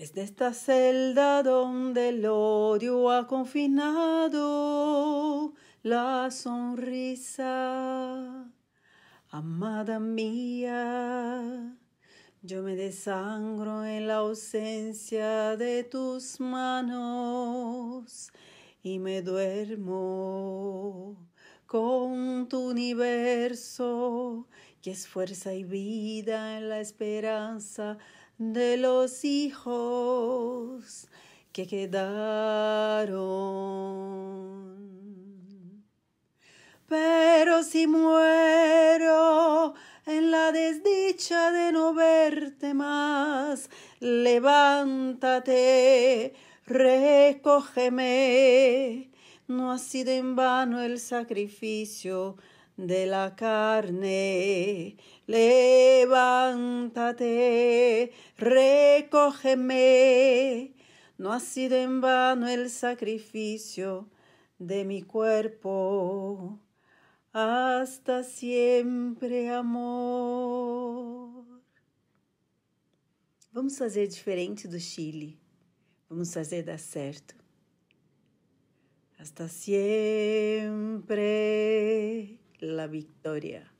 Es de esta celda donde el odio ha confinado la sonrisa, amada mía, yo me desangro en la ausencia de tus manos y me duermo con tu universo, que es fuerza y vida en la esperanza de los hijos que quedaron. Pero si muero en la desdicha de no verte más, levántate, recógeme. No ha sido en vano el sacrificio de la carne. Levántate, recógeme. No ha sido en vano el sacrificio de mi cuerpo. Hasta siempre, amor. Vamos fazer diferente do Chile. Vamos fazer dar certo. Hasta siempre. victoria.